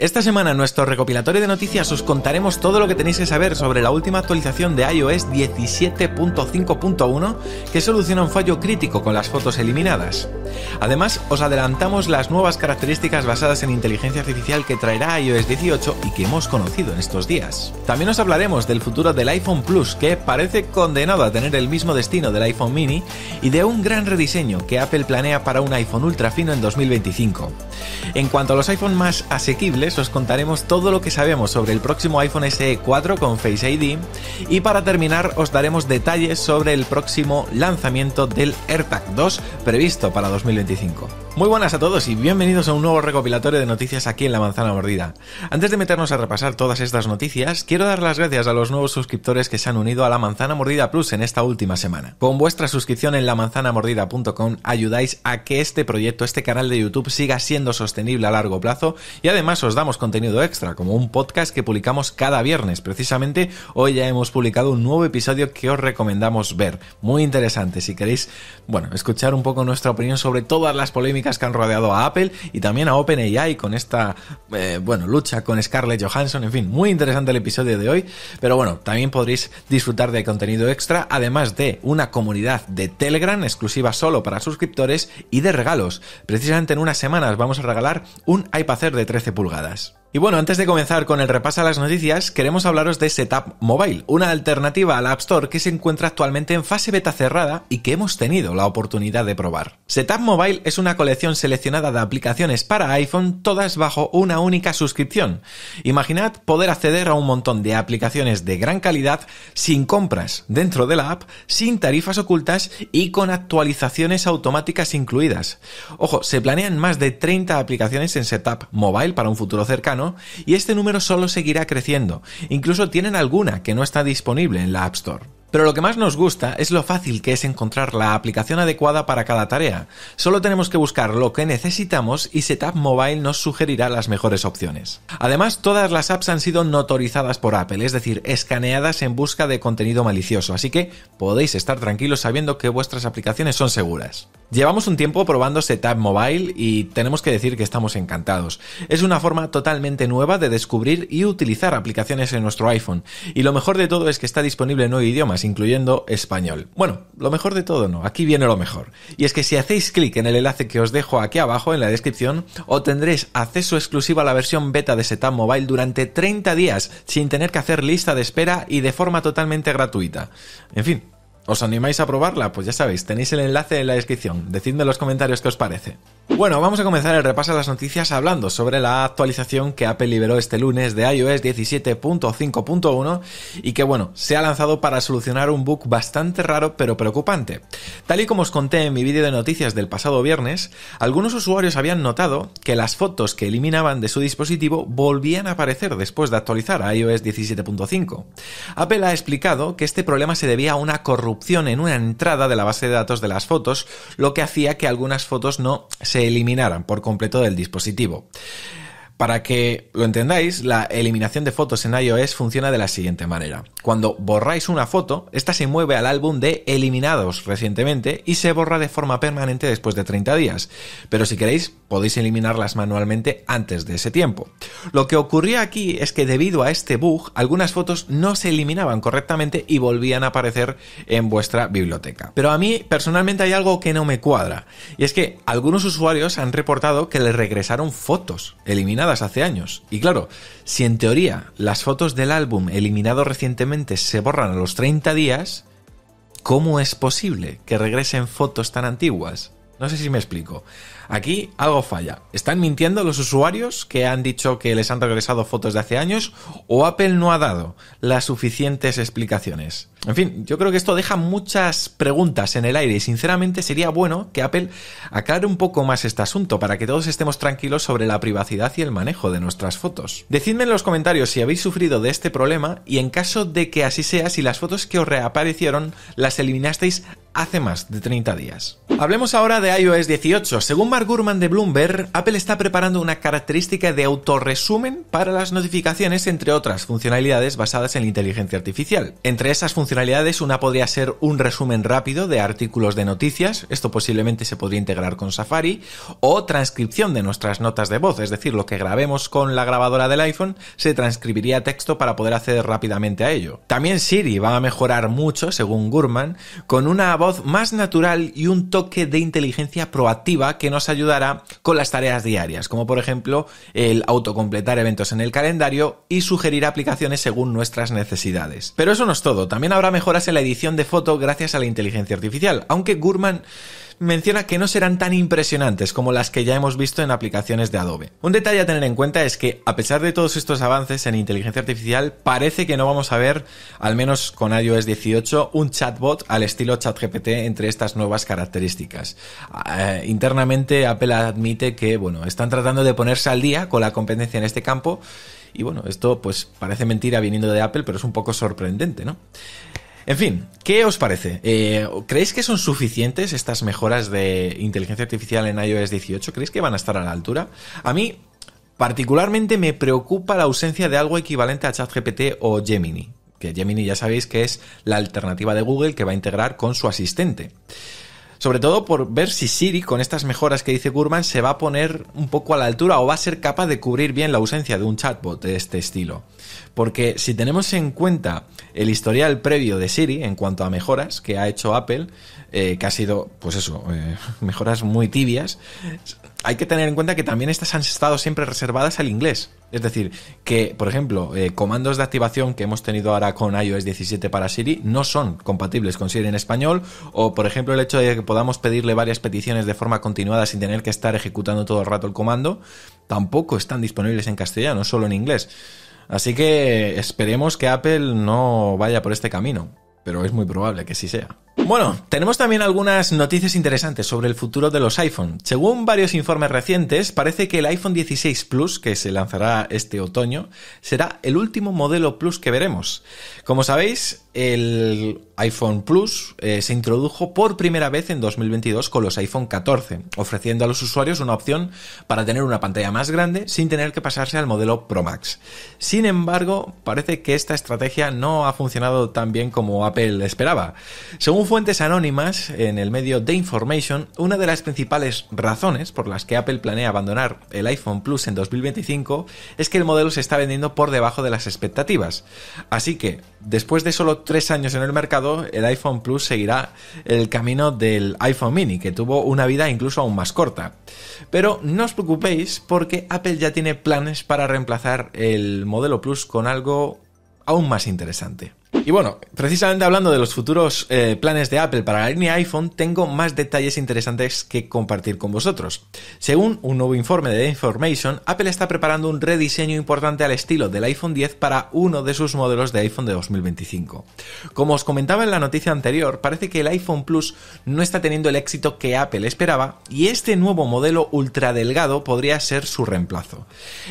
Esta semana en nuestro recopilatorio de noticias os contaremos todo lo que tenéis que saber sobre la última actualización de iOS 17.5.1 que soluciona un fallo crítico con las fotos eliminadas. Además, os adelantamos las nuevas características basadas en inteligencia artificial que traerá iOS 18 y que hemos conocido en estos días. También os hablaremos del futuro del iPhone Plus que parece condenado a tener el mismo destino del iPhone mini y de un gran rediseño que Apple planea para un iPhone ultra fino en 2025. En cuanto a los iPhone más asequibles, os contaremos todo lo que sabemos sobre el próximo iPhone SE 4 con Face ID y para terminar os daremos detalles sobre el próximo lanzamiento del AirTag 2 previsto para 2025. Muy buenas a todos y bienvenidos a un nuevo recopilatorio de noticias aquí en La Manzana Mordida. Antes de meternos a repasar todas estas noticias, quiero dar las gracias a los nuevos suscriptores que se han unido a La Manzana Mordida Plus en esta última semana. Con vuestra suscripción en lamanzanamordida.com ayudáis a que este proyecto, este canal de YouTube siga siendo sostenible a largo plazo y además os damos contenido extra, como un podcast que publicamos cada viernes. Precisamente hoy ya hemos publicado un nuevo episodio que os recomendamos ver. Muy interesante, si queréis, bueno, escuchar un poco nuestra opinión sobre todas las polémicas que han rodeado a Apple y también a OpenAI con esta, eh, bueno, lucha con Scarlett Johansson. En fin, muy interesante el episodio de hoy. Pero bueno, también podréis disfrutar de contenido extra, además de una comunidad de Telegram exclusiva solo para suscriptores y de regalos. Precisamente en unas semanas vamos a regalar un iPad Air de 13 pulgadas. Y bueno, antes de comenzar con el repaso a las noticias, queremos hablaros de Setup Mobile, una alternativa al App Store que se encuentra actualmente en fase beta cerrada y que hemos tenido la oportunidad de probar. Setup Mobile es una colección seleccionada de aplicaciones para iPhone, todas bajo una única suscripción. Imaginad poder acceder a un montón de aplicaciones de gran calidad sin compras dentro de la app, sin tarifas ocultas y con actualizaciones automáticas incluidas. Ojo, se planean más de 30 aplicaciones en Setup Mobile para un futuro cercano y este número solo seguirá creciendo. Incluso tienen alguna que no está disponible en la App Store. Pero lo que más nos gusta es lo fácil que es encontrar la aplicación adecuada para cada tarea. Solo tenemos que buscar lo que necesitamos y Setup Mobile nos sugerirá las mejores opciones. Además, todas las apps han sido notorizadas por Apple, es decir, escaneadas en busca de contenido malicioso, así que podéis estar tranquilos sabiendo que vuestras aplicaciones son seguras. Llevamos un tiempo probando Setup Mobile y tenemos que decir que estamos encantados. Es una forma totalmente nueva de descubrir y utilizar aplicaciones en nuestro iPhone, y lo mejor de todo es que está disponible en nueve idiomas incluyendo español. Bueno, lo mejor de todo no, aquí viene lo mejor. Y es que si hacéis clic en el enlace que os dejo aquí abajo en la descripción, obtendréis acceso exclusivo a la versión beta de Setup Mobile durante 30 días, sin tener que hacer lista de espera y de forma totalmente gratuita. En fin, ¿Os animáis a probarla? Pues ya sabéis, tenéis el enlace en la descripción. Decidme en los comentarios qué os parece. Bueno, vamos a comenzar el repaso de las noticias hablando sobre la actualización que Apple liberó este lunes de iOS 17.5.1 y que bueno, se ha lanzado para solucionar un bug bastante raro pero preocupante. Tal y como os conté en mi vídeo de noticias del pasado viernes, algunos usuarios habían notado que las fotos que eliminaban de su dispositivo volvían a aparecer después de actualizar a iOS 17.5. Apple ha explicado que este problema se debía a una corrupción en una entrada de la base de datos de las fotos, lo que hacía que algunas fotos no se eliminaran por completo del dispositivo. Para que lo entendáis, la eliminación de fotos en iOS funciona de la siguiente manera. Cuando borráis una foto, esta se mueve al álbum de eliminados recientemente y se borra de forma permanente después de 30 días. Pero si queréis, podéis eliminarlas manualmente antes de ese tiempo. Lo que ocurría aquí es que debido a este bug, algunas fotos no se eliminaban correctamente y volvían a aparecer en vuestra biblioteca. Pero a mí personalmente hay algo que no me cuadra, y es que algunos usuarios han reportado que les regresaron fotos eliminadas hace años. Y claro, si en teoría las fotos del álbum eliminado recientemente se borran a los 30 días, ¿cómo es posible que regresen fotos tan antiguas? No sé si me explico. Aquí algo falla. ¿Están mintiendo los usuarios que han dicho que les han regresado fotos de hace años o Apple no ha dado las suficientes explicaciones? En fin, yo creo que esto deja muchas preguntas en el aire y sinceramente sería bueno que Apple aclare un poco más este asunto para que todos estemos tranquilos sobre la privacidad y el manejo de nuestras fotos. Decidme en los comentarios si habéis sufrido de este problema y en caso de que así sea, si las fotos que os reaparecieron las eliminasteis hace más de 30 días. Hablemos ahora de iOS 18. Según Gurman de Bloomberg, Apple está preparando una característica de autorresumen para las notificaciones, entre otras funcionalidades basadas en la inteligencia artificial. Entre esas funcionalidades, una podría ser un resumen rápido de artículos de noticias, esto posiblemente se podría integrar con Safari, o transcripción de nuestras notas de voz, es decir, lo que grabemos con la grabadora del iPhone se transcribiría a texto para poder acceder rápidamente a ello. También Siri va a mejorar mucho, según Gurman, con una voz más natural y un toque de inteligencia proactiva que nos ayudará con las tareas diarias, como por ejemplo el autocompletar eventos en el calendario y sugerir aplicaciones según nuestras necesidades. Pero eso no es todo, también habrá mejoras en la edición de foto gracias a la inteligencia artificial, aunque Gurman menciona que no serán tan impresionantes como las que ya hemos visto en aplicaciones de Adobe. Un detalle a tener en cuenta es que, a pesar de todos estos avances en inteligencia artificial, parece que no vamos a ver, al menos con iOS 18, un chatbot al estilo ChatGPT entre estas nuevas características. Eh, internamente, Apple admite que, bueno, están tratando de ponerse al día con la competencia en este campo y bueno, esto pues parece mentira viniendo de Apple, pero es un poco sorprendente, ¿no? En fin, ¿qué os parece? Eh, ¿Creéis que son suficientes estas mejoras de inteligencia artificial en iOS 18? ¿Creéis que van a estar a la altura? A mí, particularmente, me preocupa la ausencia de algo equivalente a ChatGPT o Gemini. Que Gemini ya sabéis que es la alternativa de Google que va a integrar con su asistente. Sobre todo por ver si Siri, con estas mejoras que dice Gurman, se va a poner un poco a la altura o va a ser capaz de cubrir bien la ausencia de un chatbot de este estilo. Porque si tenemos en cuenta el historial previo de Siri en cuanto a mejoras que ha hecho Apple, eh, que ha sido, pues eso, eh, mejoras muy tibias, hay que tener en cuenta que también estas han estado siempre reservadas al inglés. Es decir, que, por ejemplo, eh, comandos de activación que hemos tenido ahora con iOS 17 para Siri no son compatibles con Siri en español, o por ejemplo el hecho de que podamos pedirle varias peticiones de forma continuada sin tener que estar ejecutando todo el rato el comando, tampoco están disponibles en castellano, solo en inglés. Así que eh, esperemos que Apple no vaya por este camino, pero es muy probable que sí sea. Bueno, tenemos también algunas noticias interesantes sobre el futuro de los iPhone. Según varios informes recientes, parece que el iPhone 16 Plus, que se lanzará este otoño, será el último modelo Plus que veremos. Como sabéis, el iPhone Plus eh, se introdujo por primera vez en 2022 con los iPhone 14, ofreciendo a los usuarios una opción para tener una pantalla más grande sin tener que pasarse al modelo Pro Max. Sin embargo, parece que esta estrategia no ha funcionado tan bien como Apple esperaba. Según fuentes anónimas en el medio The Information, una de las principales razones por las que Apple planea abandonar el iPhone Plus en 2025 es que el modelo se está vendiendo por debajo de las expectativas. Así que Después de solo tres años en el mercado, el iPhone Plus seguirá el camino del iPhone Mini, que tuvo una vida incluso aún más corta. Pero no os preocupéis porque Apple ya tiene planes para reemplazar el modelo Plus con algo aún más interesante. Y bueno, precisamente hablando de los futuros eh, planes de Apple para la línea iPhone, tengo más detalles interesantes que compartir con vosotros. Según un nuevo informe de The Information, Apple está preparando un rediseño importante al estilo del iPhone 10 para uno de sus modelos de iPhone de 2025. Como os comentaba en la noticia anterior, parece que el iPhone Plus no está teniendo el éxito que Apple esperaba y este nuevo modelo ultra delgado podría ser su reemplazo.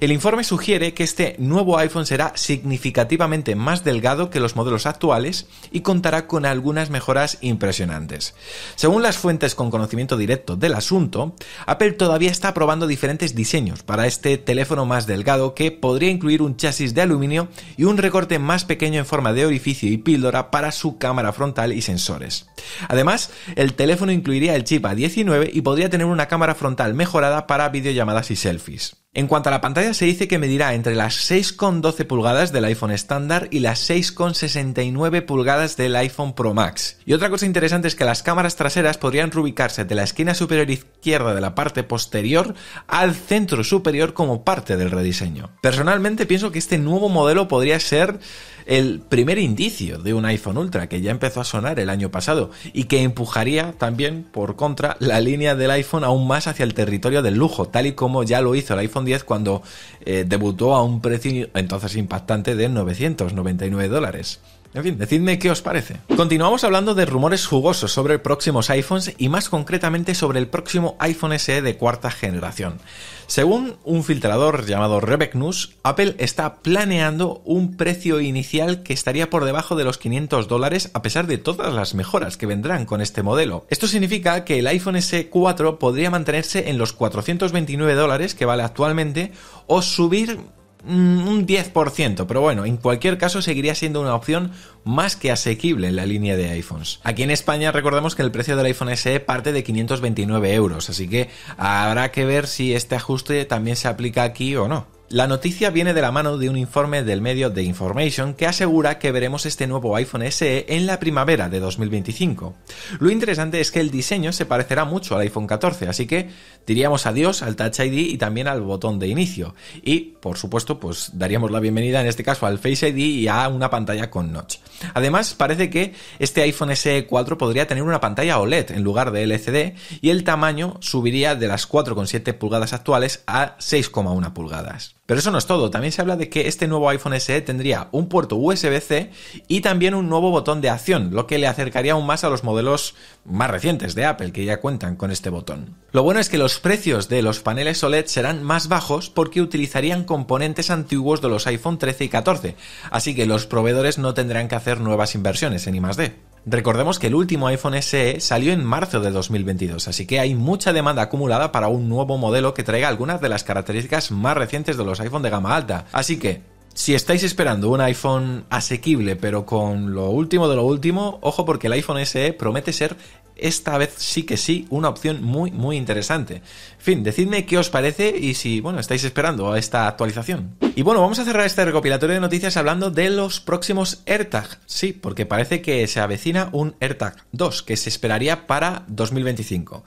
El informe sugiere que este nuevo iPhone será significativamente más delgado que los modelos actuales y contará con algunas mejoras impresionantes. Según las fuentes con conocimiento directo del asunto, Apple todavía está probando diferentes diseños para este teléfono más delgado que podría incluir un chasis de aluminio y un recorte más pequeño en forma de orificio y píldora para su cámara frontal y sensores. Además, el teléfono incluiría el chip A19 y podría tener una cámara frontal mejorada para videollamadas y selfies. En cuanto a la pantalla, se dice que medirá entre las 6,12 pulgadas del iPhone estándar y las 6,69 pulgadas del iPhone Pro Max. Y otra cosa interesante es que las cámaras traseras podrían reubicarse de la esquina superior izquierda de la parte posterior al centro superior como parte del rediseño. Personalmente pienso que este nuevo modelo podría ser el primer indicio de un iPhone Ultra que ya empezó a sonar el año pasado y que empujaría también por contra la línea del iPhone aún más hacia el territorio del lujo, tal y como ya lo hizo el iPhone 10 cuando eh, debutó a un precio entonces impactante de 999 dólares. En fin, decidme qué os parece. Continuamos hablando de rumores jugosos sobre próximos iPhones y más concretamente sobre el próximo iPhone SE de cuarta generación. Según un filtrador llamado Rebecnus, Apple está planeando un precio inicial que estaría por debajo de los 500 dólares a pesar de todas las mejoras que vendrán con este modelo. Esto significa que el iPhone SE 4 podría mantenerse en los 429 dólares que vale actualmente o subir Mm, un 10%, pero bueno, en cualquier caso seguiría siendo una opción más que asequible en la línea de iPhones. Aquí en España recordemos que el precio del iPhone SE parte de 529 euros, así que habrá que ver si este ajuste también se aplica aquí o no. La noticia viene de la mano de un informe del medio The Information que asegura que veremos este nuevo iPhone SE en la primavera de 2025. Lo interesante es que el diseño se parecerá mucho al iPhone 14, así que diríamos adiós al Touch ID y también al botón de inicio. Y, por supuesto, pues daríamos la bienvenida en este caso al Face ID y a una pantalla con notch. Además, parece que este iPhone SE 4 podría tener una pantalla OLED en lugar de LCD y el tamaño subiría de las 4,7 pulgadas actuales a 6,1 pulgadas. Pero eso no es todo, también se habla de que este nuevo iPhone SE tendría un puerto USB-C y también un nuevo botón de acción, lo que le acercaría aún más a los modelos más recientes de Apple que ya cuentan con este botón. Lo bueno es que los precios de los paneles OLED serán más bajos porque utilizarían componentes antiguos de los iPhone 13 y 14, así que los proveedores no tendrán que hacer nuevas inversiones en I+D. Recordemos que el último iPhone SE salió en marzo de 2022, así que hay mucha demanda acumulada para un nuevo modelo que traiga algunas de las características más recientes de los iPhone de gama alta. Así que, si estáis esperando un iPhone asequible pero con lo último de lo último, ojo porque el iPhone SE promete ser esta vez sí que sí, una opción muy, muy interesante. En fin, decidme qué os parece y si, bueno, estáis esperando a esta actualización. Y bueno, vamos a cerrar este recopilatorio de noticias hablando de los próximos AirTag. Sí, porque parece que se avecina un AirTag 2 que se esperaría para 2025.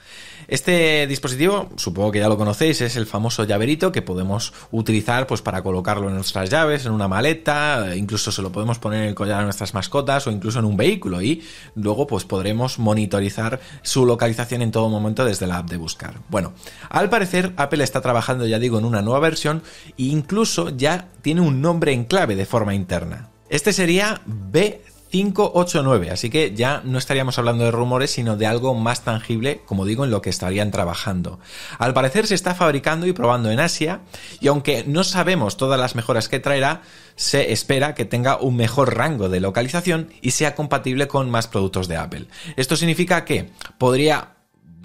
Este dispositivo, supongo que ya lo conocéis, es el famoso llaverito que podemos utilizar pues para colocarlo en nuestras llaves, en una maleta, e incluso se lo podemos poner en el collar a nuestras mascotas o incluso en un vehículo y luego pues podremos monitorizar su localización en todo momento desde la app de buscar. Bueno, al parecer Apple está trabajando, ya digo, en una nueva versión e incluso ya tiene un nombre en clave de forma interna. Este sería B 589. Así que ya no estaríamos hablando de rumores, sino de algo más tangible, como digo, en lo que estarían trabajando. Al parecer se está fabricando y probando en Asia, y aunque no sabemos todas las mejoras que traerá, se espera que tenga un mejor rango de localización y sea compatible con más productos de Apple. Esto significa que podría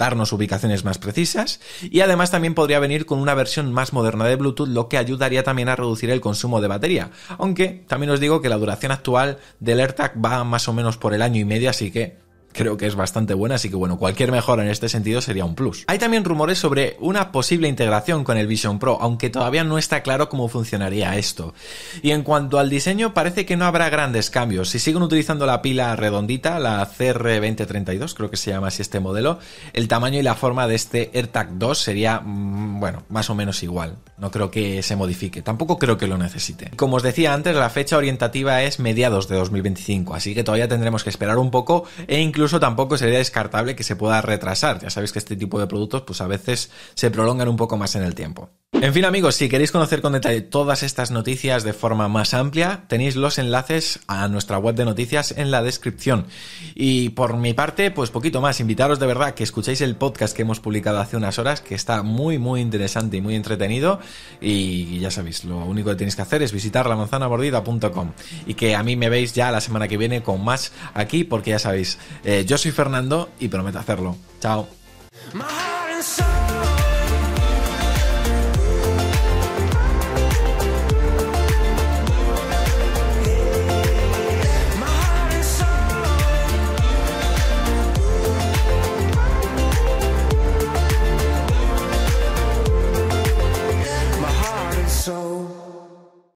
darnos ubicaciones más precisas y además también podría venir con una versión más moderna de Bluetooth, lo que ayudaría también a reducir el consumo de batería. Aunque también os digo que la duración actual del AirTag va más o menos por el año y medio, así que creo que es bastante buena, así que bueno, cualquier mejora en este sentido sería un plus. Hay también rumores sobre una posible integración con el Vision Pro, aunque todavía no está claro cómo funcionaría esto. Y en cuanto al diseño, parece que no habrá grandes cambios. Si siguen utilizando la pila redondita, la CR2032, creo que se llama así este modelo, el tamaño y la forma de este AirTag 2 sería, mm, bueno, más o menos igual. No creo que se modifique, tampoco creo que lo necesite. Como os decía antes, la fecha orientativa es mediados de 2025, así que todavía tendremos que esperar un poco e incluso incluso tampoco sería descartable que se pueda retrasar. Ya sabéis que este tipo de productos pues a veces se prolongan un poco más en el tiempo. En fin, amigos, si queréis conocer con detalle todas estas noticias de forma más amplia, tenéis los enlaces a nuestra web de noticias en la descripción. Y por mi parte, pues poquito más, invitaros de verdad que escuchéis el podcast que hemos publicado hace unas horas, que está muy, muy interesante y muy entretenido. Y ya sabéis, lo único que tenéis que hacer es visitar lamanzanabordida.com Y que a mí me veis ya la semana que viene con más aquí, porque ya sabéis, eh, yo soy Fernando y prometo hacerlo. Chao.